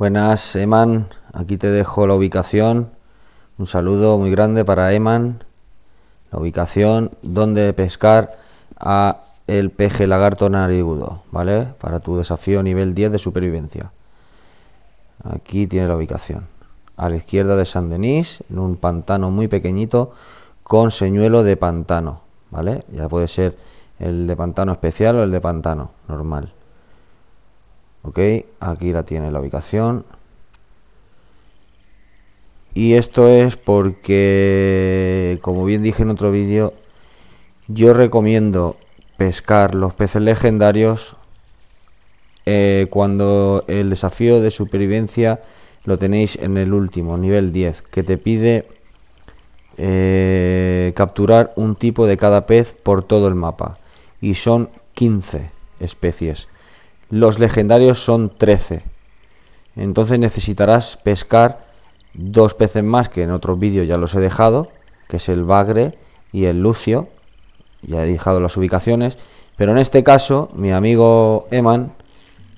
Buenas, Eman. Aquí te dejo la ubicación. Un saludo muy grande para Eman. La ubicación donde pescar a el peje lagarto narigudo, ¿vale? Para tu desafío nivel 10 de supervivencia. Aquí tiene la ubicación. A la izquierda de San Denis, en un pantano muy pequeñito con señuelo de pantano, ¿vale? Ya puede ser el de pantano especial o el de pantano normal ok aquí la tiene la ubicación y esto es porque como bien dije en otro vídeo yo recomiendo pescar los peces legendarios eh, cuando el desafío de supervivencia lo tenéis en el último, nivel 10, que te pide eh, capturar un tipo de cada pez por todo el mapa. Y son 15 especies los legendarios son 13. Entonces necesitarás pescar dos peces más que en otros vídeos ya los he dejado, que es el bagre y el lucio. Ya he dejado las ubicaciones, pero en este caso mi amigo Eman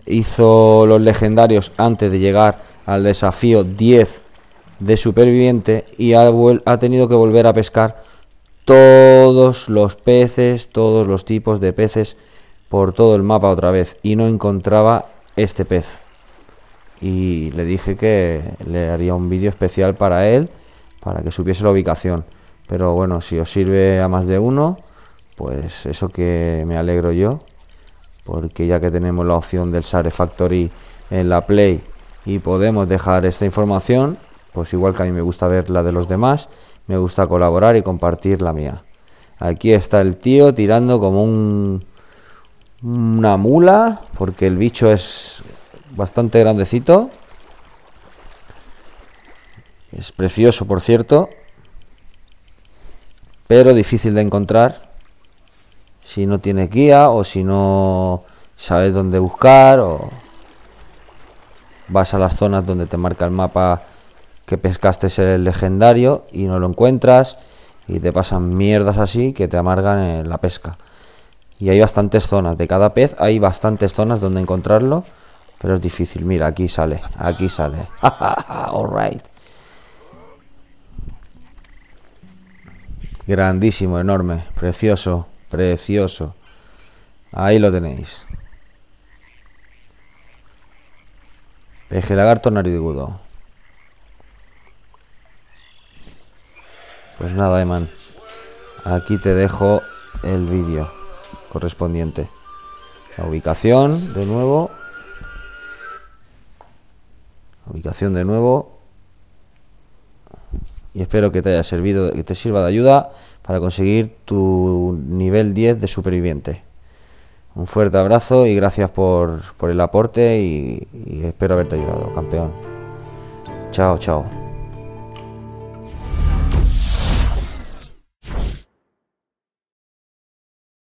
hizo los legendarios antes de llegar al desafío 10 de superviviente y ha tenido que volver a pescar todos los peces, todos los tipos de peces por todo el mapa otra vez y no encontraba este pez. Y le dije que le haría un vídeo especial para él, para que supiese la ubicación. Pero bueno, si os sirve a más de uno, pues eso que me alegro yo. Porque ya que tenemos la opción del Sare Factory en la Play y podemos dejar esta información, pues igual que a mí me gusta ver la de los demás, me gusta colaborar y compartir la mía. Aquí está el tío tirando como un una mula, porque el bicho es bastante grandecito. Es precioso, por cierto. Pero difícil de encontrar. Si no tienes guía o si no sabes dónde buscar o vas a las zonas donde te marca el mapa que pescaste el legendario y no lo encuentras y te pasan mierdas así que te amargan en la pesca. Y hay bastantes zonas. De cada pez hay bastantes zonas donde encontrarlo. Pero es difícil. Mira, aquí sale. Aquí sale. Alright. Grandísimo, enorme. Precioso. Precioso. Ahí lo tenéis. Peje lagarto narigudo. Pues nada, Eman. Aquí te dejo el vídeo correspondiente. La ubicación de nuevo. ubicación de nuevo. Y espero que te haya servido, que te sirva de ayuda para conseguir tu nivel 10 de superviviente. Un fuerte abrazo y gracias por, por el aporte y, y espero haberte ayudado, campeón. Chao, chao.